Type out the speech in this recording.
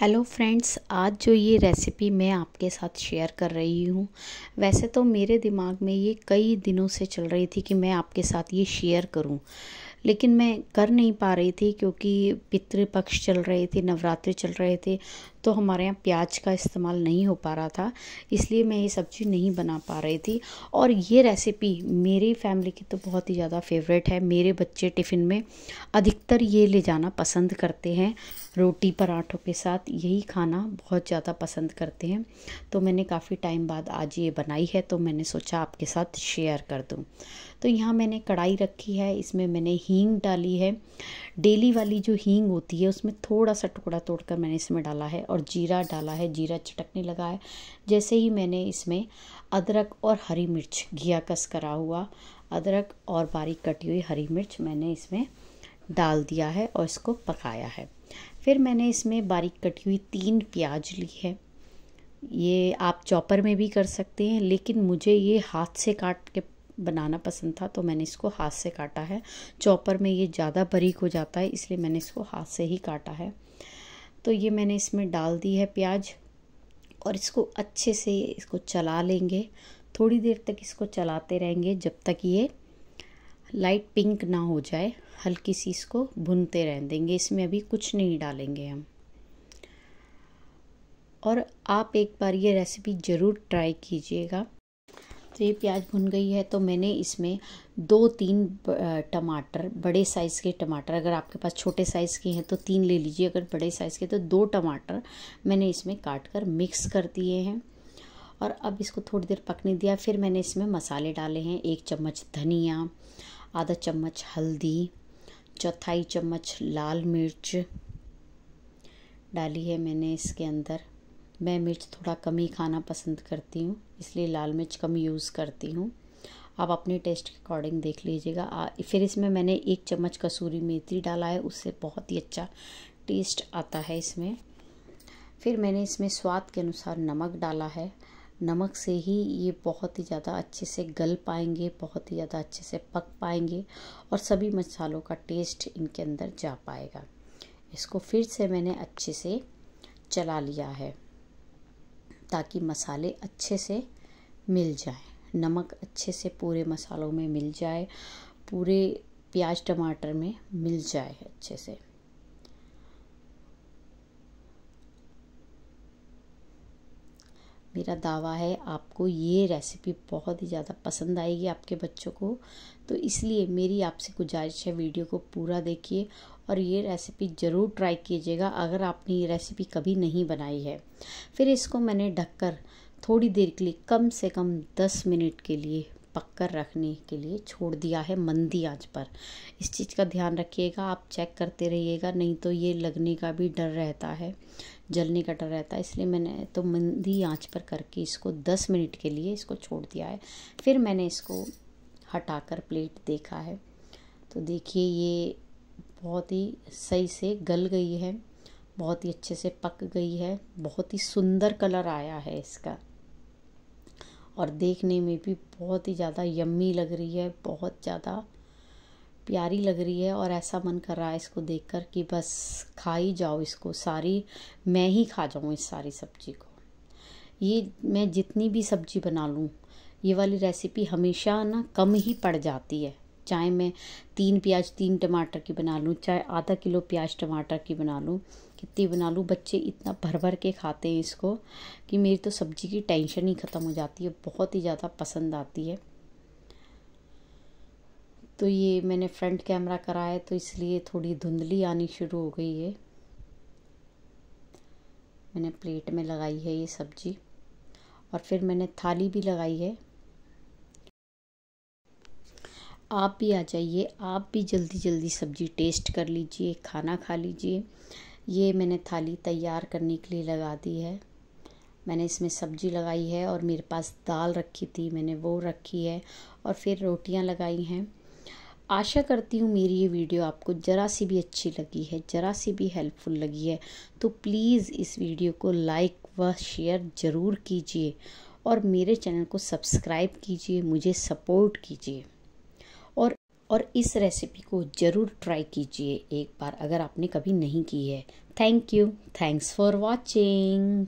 hello friends आज जो ये रेसिपी मैं आपके साथ शेयर कर रही हूँ वैसे तो मेरे दिमाग में ये कई दिनों से चल रही थी कि मैं आपके साथ ये शेयर करूँ लेकिन मैं कर नहीं पा रही थी क्योंकि पितृपक्ष चल रहे थे नवरात्रि चल रहे थे तो हमारे यहाँ प्याज का इस्तेमाल नहीं हो पा रहा था इसलिए मैं ये सब्ज़ी नहीं बना पा रही थी और ये रेसिपी मेरी फैमिली की तो बहुत ही ज़्यादा फेवरेट है मेरे बच्चे टिफ़िन में अधिकतर ये ले जाना पसंद करते हैं रोटी पराठों के साथ यही खाना बहुत ज़्यादा पसंद करते हैं तो मैंने काफ़ी टाइम बाद आज ये बनाई है तो मैंने सोचा आपके साथ शेयर कर दूँ तो यहाँ मैंने कढ़ाई रखी है इसमें मैंने हींग डाली है डेली वाली जो हींग होती है उसमें थोड़ा सा टुकड़ा तोड़कर मैंने इसमें डाला है और जीरा डाला है जीरा चटकने लगा है जैसे ही मैंने इसमें अदरक और हरी मिर्च घिया कस करा हुआ अदरक और बारीक कटी हुई हरी मिर्च मैंने इसमें डाल दिया है और इसको पकाया है फिर मैंने इसमें बारीक कटी हुई तीन प्याज ली है ये आप चॉपर में भी कर सकते हैं लेकिन मुझे ये हाथ से काट के बनाना पसंद था तो मैंने इसको हाथ से काटा है चॉपर में ये ज़्यादा बारीक हो जाता है इसलिए मैंने इसको हाथ से ही काटा है तो ये मैंने इसमें डाल दी है प्याज और इसको अच्छे से इसको चला लेंगे थोड़ी देर तक इसको चलाते रहेंगे जब तक ये लाइट पिंक ना हो जाए हल्की सी इसको भुनते रह देंगे इसमें अभी कुछ नहीं डालेंगे हम और आप एक बार ये रेसिपी ज़रूर ट्राई कीजिएगा तो ये प्याज भुन गई है तो मैंने इसमें दो तीन टमाटर बड़े साइज़ के टमाटर अगर आपके पास छोटे साइज़ के हैं तो तीन ले लीजिए अगर बड़े साइज़ के तो दो टमाटर मैंने इसमें काट कर मिक्स कर दिए हैं और अब इसको थोड़ी देर पकने दिया फिर मैंने इसमें मसाले डाले हैं एक चम्मच धनिया आधा चम्मच हल्दी चौथाई चम्मच लाल मिर्च डाली है मैंने इसके अंदर मैं मिर्च थोड़ा कम ही खाना पसंद करती हूँ इसलिए लाल मिर्च कम यूज़ करती हूँ आप अपने टेस्ट के अकॉर्डिंग देख लीजिएगा फिर इसमें मैंने एक चम्मच कसूरी मेथी डाला है उससे बहुत ही अच्छा टेस्ट आता है इसमें फिर मैंने इसमें स्वाद के अनुसार नमक डाला है नमक से ही ये बहुत ही ज़्यादा अच्छे से गल पाएंगे बहुत ही ज़्यादा अच्छे से पक पाएंगे और सभी मसालों का टेस्ट इनके अंदर जा पाएगा इसको फिर से मैंने अच्छे से चला लिया है ताकि मसाले अच्छे से मिल जाए नमक अच्छे से पूरे मसालों में मिल जाए पूरे प्याज टमाटर में मिल जाए अच्छे से मेरा दावा है आपको ये रेसिपी बहुत ही ज़्यादा पसंद आएगी आपके बच्चों को तो इसलिए मेरी आपसे गुजारिश है वीडियो को पूरा देखिए और ये रेसिपी ज़रूर ट्राई कीजिएगा अगर आपने ये रेसिपी कभी नहीं बनाई है फिर इसको मैंने ढककर थोड़ी देर के लिए कम से कम दस मिनट के लिए पक कर रखने के लिए छोड़ दिया है मंदी आंच पर इस चीज़ का ध्यान रखिएगा आप चेक करते रहिएगा नहीं तो ये लगने का भी डर रहता है जलने का डर रहता है इसलिए मैंने तो मंदी आंच पर करके इसको दस मिनट के लिए इसको छोड़ दिया है फिर मैंने इसको हटाकर प्लेट देखा है तो देखिए ये बहुत ही सही से गल गई है बहुत ही अच्छे से पक गई है बहुत ही सुंदर कलर आया है इसका और देखने में भी बहुत ही ज़्यादा यम्मी लग रही है बहुत ज़्यादा प्यारी लग रही है और ऐसा मन कर रहा है इसको देखकर कि बस खा ही जाओ इसको सारी मैं ही खा जाऊँ इस सारी सब्ज़ी को ये मैं जितनी भी सब्ज़ी बना लूँ ये वाली रेसिपी हमेशा ना कम ही पड़ जाती है चाय मैं तीन प्याज तीन टमाटर की बना लूँ चाहे आधा किलो प्याज टमाटर की बना लूँ कितनी बना लूँ बच्चे इतना भर भर के खाते हैं इसको कि मेरी तो सब्ज़ी की टेंशन ही ख़त्म हो जाती है बहुत ही ज़्यादा पसंद आती है तो ये मैंने फ्रंट कैमरा कराया तो इसलिए थोड़ी धुंधली आनी शुरू हो गई है मैंने प्लेट में लगाई है ये सब्ज़ी और फिर मैंने थाली भी लगाई है आप भी आ जाइए आप भी जल्दी जल्दी सब्ज़ी टेस्ट कर लीजिए खाना खा लीजिए ये मैंने थाली तैयार करने के लिए लगा दी है मैंने इसमें सब्ज़ी लगाई है और मेरे पास दाल रखी थी मैंने वो रखी है और फिर रोटियां लगाई हैं आशा करती हूँ मेरी ये वीडियो आपको ज़रा सी भी अच्छी लगी है ज़रा सी भी हेल्पफुल लगी है तो प्लीज़ इस वीडियो को लाइक व शेयर ज़रूर कीजिए और मेरे चैनल को सब्सक्राइब कीजिए मुझे सपोर्ट कीजिए और इस रेसिपी को ज़रूर ट्राई कीजिए एक बार अगर आपने कभी नहीं की है thank you thanks for watching